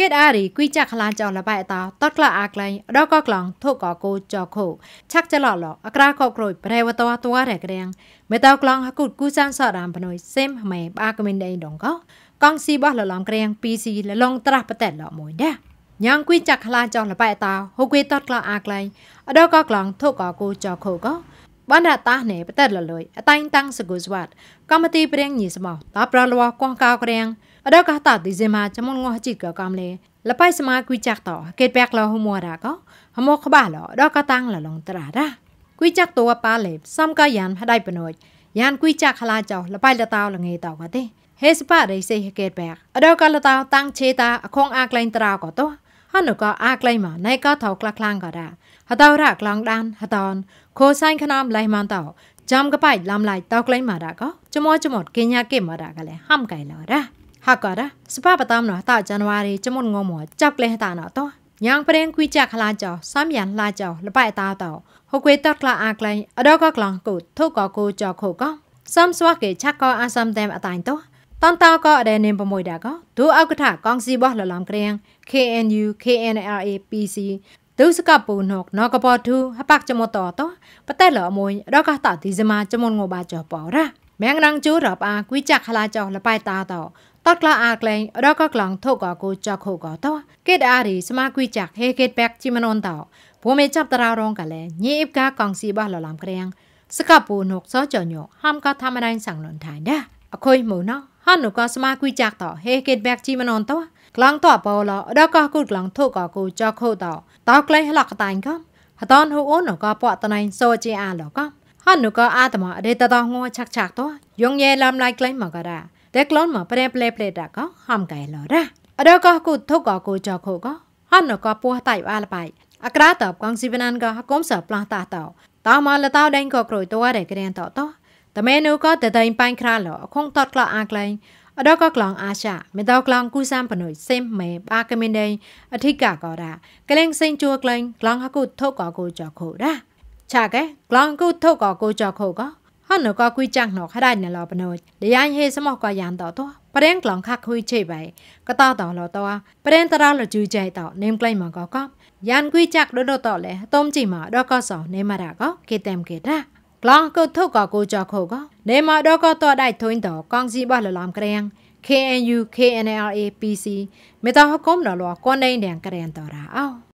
កេតអារីគីចាក់ខ្លានចអលបៃតោតតក្លាអាក្លែងដកក្លងធុកកោចខូឆាក់ចលលអក្រាកោក្រួយប្រែវតោតវរែករៀងមេតោក្លងហគុតគូសានសរាមបនុយសេមហ្មេបាកមិនដេដងកោកងស៊ីបោះលលំក្រៀង PC លលងត្រាស់ប្រតែលមួយដែរញ៉ាងគីចាក់ខ្លាចអលបៃតោហូគីតតក្លាអាក្លែងដកក្លងធុកកោចខូកោបានរតាណែបតលលុយអតៃតាំងសគូស្វាតកម្មាទីព្រៀងញីស្មោតប្រលវកោះកោក្រៀងអដកតតិសេមាចមងងោះជីកកំលេលបៃសមាគួយចាក់តកេតបែកលហមួរ៉ាកោហមោក្បាលអដកតាំងលឡងត្រារ៉ាគួយចាក់តវប៉ាលេសំកាយ៉ាងហដៃបណូចយ៉ាងគួយចាក់ខ្លាចោលបៃលតោលងេតោកទេហេសប៉ារៃសេហកេតបែកអដកលតោតាំងឆេតាអខងអាក្លែងត្រាកោតោហនុកោអាក្លែងម៉ណៃកោថោក្លាក់ខ្លាំងកោរ៉ាហតោរ៉ាក្លងដានហតនខោសៃខ្នំលៃម៉ងតោចាំកបៃឡាំឡៃតោក្លែងម៉ារ៉ាកោចមោចមត់កេញ៉ាកេម៉ារ៉ាកលេហាំកៃឡរ៉ាហកករស្បាបតំណោះតោចាន់វ៉ារីចមុនងមចាប់ក្លេះតាណោតោញ៉ាងប្រេងគួយចាក់ខ្លាចោសំយ៉ាងឡាចោលបៃតាតោហុកវេតក្លាអាក្លែងអដកក្លងគូធូកកូចោខូកោសំស្វះគេឆាក់កោអាសំតែមអតាញ់តោតន្តោកោអដែនេម6ដាកោទូអកថាកងស៊ីបោះលឡំក្រៀង KNU KNRA PC ទូសកពូណុកណកបតូហបាក់ចមតតបតែលមួយដកតទីសមាចមងបាចបរ៉ាមៀងណងជូរបអាគួយចាក់ខ្លាចោលបៃតាតោតតក្លអាក្លែងរកក្លងធកកូចកហកតកេតអារីស្មាគួយចាក់ហេកេតបែកជីមននតពូមេចាប់តាររងកលែញីអ៊ីបកាកងស៊ីបោះលឡាំក្រៀងសកពូនុកសចញោហាំកថាមរៃសាំងលនថៃដាអខុយមូណោហានុកស្មាគួយចាក់តហេកេតបែកជីមននតក្លងតបោលដកកូក្លងធកកូចកហតតក្លែងឡកតាញ់កំហតនហូអូនកពតណៃសូជាអាលកកំហនុកអាតមអរេតតងងឆាក់ឆាក់តយងយេឡាំឡៃក្លែងមករាក្លនមកប្រែប្លែប្លែតាកោហំកែលរ៉ាអរកោគូធុកោគូចោខូកោហនកោពោះតៃអាលបៃអក្រាតបកងស៊ីវណានកោហកុំសប្លោះតាតោតោមកលតោដេងកោក្រួយតួរែក្រៀងតោតោតមេនូកោតតៃប៉ៃខ្រាលអខុងតតក្លោអាក្លែងអដកក្លងអាចាមេតក្លងគូសាមបនុយសេមមេបាកមេដេអធិកាកោរ៉ាក្លែងសេងជួក្លែងក្លងហកូធុកោគូចោខូរ៉ាឆាកែក្លងគូធុកោគូចោខូកោฮันนก็คุยจังหนอกให้ได้เนี่ยรอปนอยเดี๋ยวยเฮสมอกก็ยานต่อตัวประเด็นกล่องคักคุยเฉยไปก็ต่อต่อรอตัวประเด็นตะเราเราจุยใจต่อเนมใกล้มาก็ก็ยานคุยจักโดดต่อเลยต้มจีมาดอกก็สองเนมาดาก็เกเต็มเกตะกล่องก็ทุกก็กูจอโคก็เนมาดอกก็ต่อได้ทุนต่อกองซีบ้าละลามเกรียง KNU KNLA PC មេតាហកុំដល់លកូនដេងដែងកែនតរោ